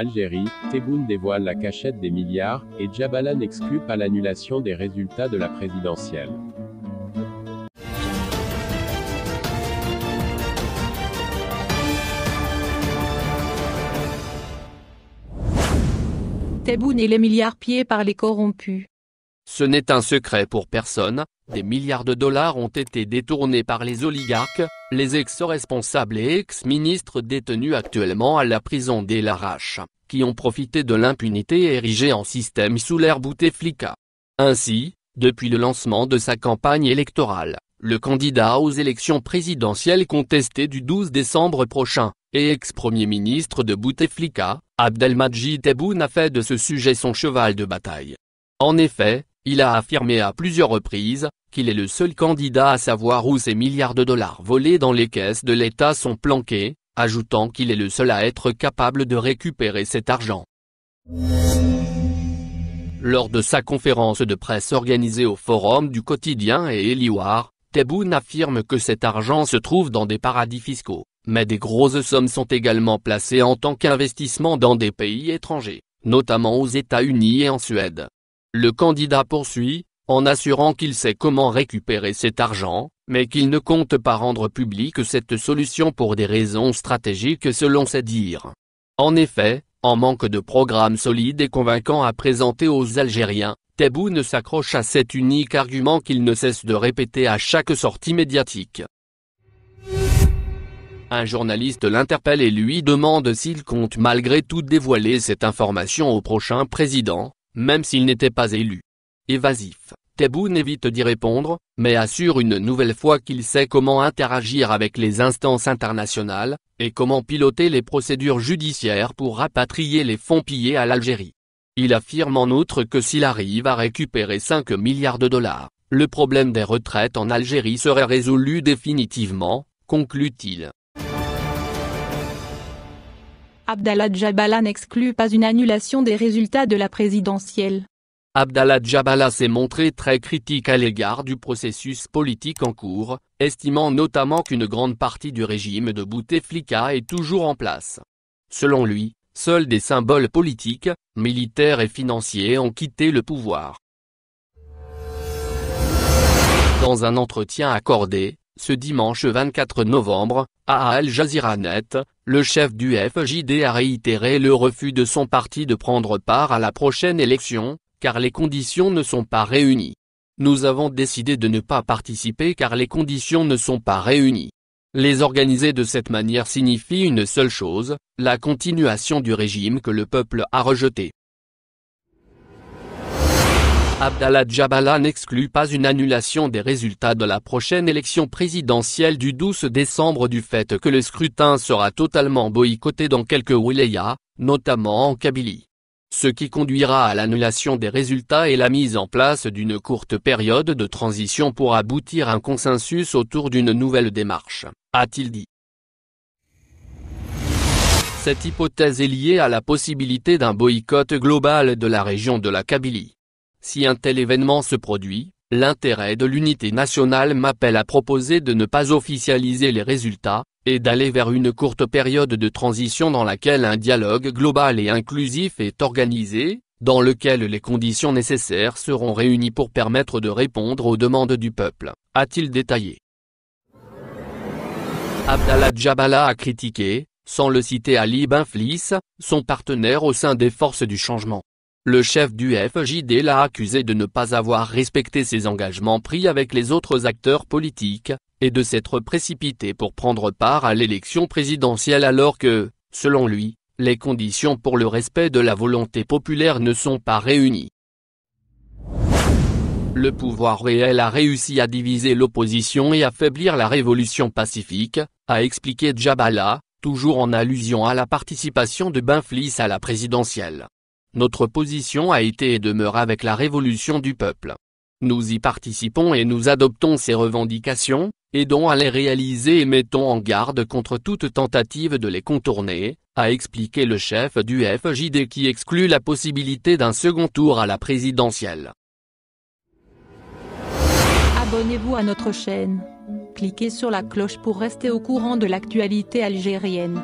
Algérie, Tebboune dévoile la cachette des milliards, et Jabalan n'exclut pas l'annulation des résultats de la présidentielle. Tebboune et les milliards pieds par les corrompus. Ce n'est un secret pour personne, des milliards de dollars ont été détournés par les oligarques, les ex-responsables et ex-ministres détenus actuellement à la prison des Larache, qui ont profité de l'impunité érigée en système sous l'ère Bouteflika. Ainsi, depuis le lancement de sa campagne électorale, le candidat aux élections présidentielles contestées du 12 décembre prochain, et ex-premier ministre de Bouteflika, Abdelmadjid Tebboune a fait de ce sujet son cheval de bataille. En effet, il a affirmé à plusieurs reprises, qu'il est le seul candidat à savoir où ces milliards de dollars volés dans les caisses de l'État sont planqués, ajoutant qu'il est le seul à être capable de récupérer cet argent. Lors de sa conférence de presse organisée au Forum du quotidien et Eliouar, Théboune affirme que cet argent se trouve dans des paradis fiscaux, mais des grosses sommes sont également placées en tant qu'investissement dans des pays étrangers, notamment aux États-Unis et en Suède. Le candidat poursuit, en assurant qu'il sait comment récupérer cet argent, mais qu'il ne compte pas rendre publique cette solution pour des raisons stratégiques selon ses dires. En effet, en manque de programme solide et convaincant à présenter aux Algériens, Tebboune ne s'accroche à cet unique argument qu'il ne cesse de répéter à chaque sortie médiatique. Un journaliste l'interpelle et lui demande s'il compte malgré tout dévoiler cette information au prochain président, même s'il n'était pas élu évasif. Tebboune évite d'y répondre, mais assure une nouvelle fois qu'il sait comment interagir avec les instances internationales, et comment piloter les procédures judiciaires pour rapatrier les fonds pillés à l'Algérie. Il affirme en outre que s'il arrive à récupérer 5 milliards de dollars, le problème des retraites en Algérie serait résolu définitivement, conclut-il. Abdallah Jabalan n'exclut pas une annulation des résultats de la présidentielle. Abdallah Jabala s'est montré très critique à l'égard du processus politique en cours, estimant notamment qu'une grande partie du régime de Bouteflika est toujours en place. Selon lui, seuls des symboles politiques, militaires et financiers ont quitté le pouvoir. Dans un entretien accordé, ce dimanche 24 novembre, à Al Jazeera Net, le chef du FJD a réitéré le refus de son parti de prendre part à la prochaine élection, car les conditions ne sont pas réunies. Nous avons décidé de ne pas participer car les conditions ne sont pas réunies. Les organiser de cette manière signifie une seule chose, la continuation du régime que le peuple a rejeté. Abdallah Jabala n'exclut pas une annulation des résultats de la prochaine élection présidentielle du 12 décembre du fait que le scrutin sera totalement boycotté dans quelques wilayas, notamment en Kabylie ce qui conduira à l'annulation des résultats et la mise en place d'une courte période de transition pour aboutir à un consensus autour d'une nouvelle démarche, a-t-il dit. Cette hypothèse est liée à la possibilité d'un boycott global de la région de la Kabylie. Si un tel événement se produit, L'intérêt de l'unité nationale m'appelle à proposer de ne pas officialiser les résultats, et d'aller vers une courte période de transition dans laquelle un dialogue global et inclusif est organisé, dans lequel les conditions nécessaires seront réunies pour permettre de répondre aux demandes du peuple, a-t-il détaillé. Abdallah Djabala a critiqué, sans le citer Ali Benflis, son partenaire au sein des forces du changement le chef du FJD l'a accusé de ne pas avoir respecté ses engagements pris avec les autres acteurs politiques, et de s'être précipité pour prendre part à l'élection présidentielle alors que, selon lui, les conditions pour le respect de la volonté populaire ne sont pas réunies. Le pouvoir réel a réussi à diviser l'opposition et affaiblir la révolution pacifique, a expliqué Djabala, toujours en allusion à la participation de Benflis à la présidentielle. Notre position a été et demeure avec la révolution du peuple. Nous y participons et nous adoptons ces revendications, aidons à les réaliser et mettons en garde contre toute tentative de les contourner, a expliqué le chef du FJD qui exclut la possibilité d'un second tour à la présidentielle. Abonnez-vous à notre chaîne. Cliquez sur la cloche pour rester au courant de l'actualité algérienne.